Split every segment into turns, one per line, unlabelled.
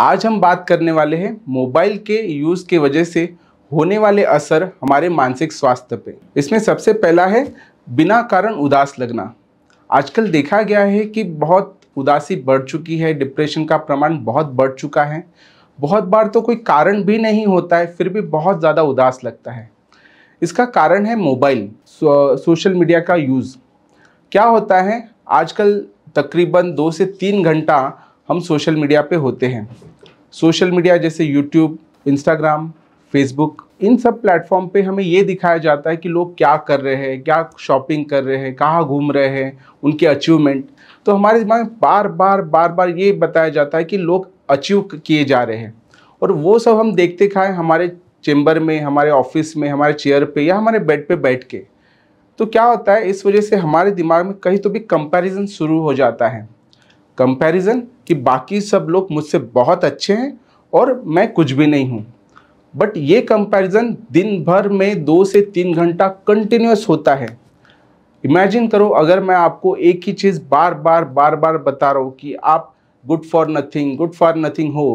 आज हम बात करने वाले हैं मोबाइल के यूज़ के वजह से होने वाले असर हमारे मानसिक स्वास्थ्य पे इसमें सबसे पहला है बिना कारण उदास लगना आजकल देखा गया है कि बहुत उदासी बढ़ चुकी है डिप्रेशन का प्रमाण बहुत बढ़ चुका है बहुत बार तो कोई कारण भी नहीं होता है फिर भी बहुत ज़्यादा उदास लगता है इसका कारण है मोबाइल सोशल मीडिया का यूज़ क्या होता है आजकल तकरीबन दो से तीन घंटा हम सोशल मीडिया पे होते हैं सोशल मीडिया जैसे यूट्यूब इंस्टाग्राम फेसबुक इन सब प्लेटफॉर्म पे हमें ये दिखाया जाता है कि लोग क्या कर रहे हैं क्या शॉपिंग कर रहे हैं कहाँ घूम रहे हैं उनके अचीवमेंट तो हमारे दिमाग में बार बार बार बार ये बताया जाता है कि लोग अचीव किए जा रहे हैं और वो सब हम देखते खाएँ हमारे चेम्बर में हमारे ऑफिस में हमारे चेयर पे या हमारे बेड पे बैठ के तो क्या होता है इस वजह से हमारे दिमाग में कहीं तो भी कंपैरिजन शुरू हो जाता है कंपैरिजन कि बाकी सब लोग मुझसे बहुत अच्छे हैं और मैं कुछ भी नहीं हूँ बट ये कंपैरिजन दिन भर में दो से तीन घंटा कंटिन्यूस होता है इमेजिन करो अगर मैं आपको एक ही चीज़ बार बार बार बार बता रहा हूँ कि आप good for nothing good for nothing हो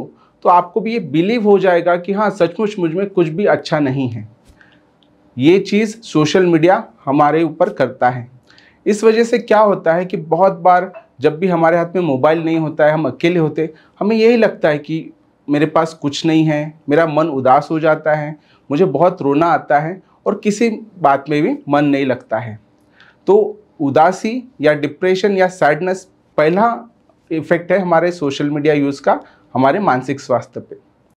तो आपको भी ये बिलीव हो जाएगा कि हाँ सचमुच मुझ में कुछ भी अच्छा नहीं है ये चीज़ सोशल मीडिया हमारे ऊपर करता है इस वजह से क्या होता है कि बहुत बार जब भी हमारे हाथ में मोबाइल नहीं होता है हम अकेले होते हमें यही लगता है कि मेरे पास कुछ नहीं है मेरा मन उदास हो जाता है मुझे बहुत रोना आता है और किसी बात में भी मन नहीं लगता है तो उदासी या डिप्रेशन या सैडनेस पहला इफ़ेक्ट है हमारे सोशल मीडिया यूज़ का हमारे मानसिक स्वास्थ्य पे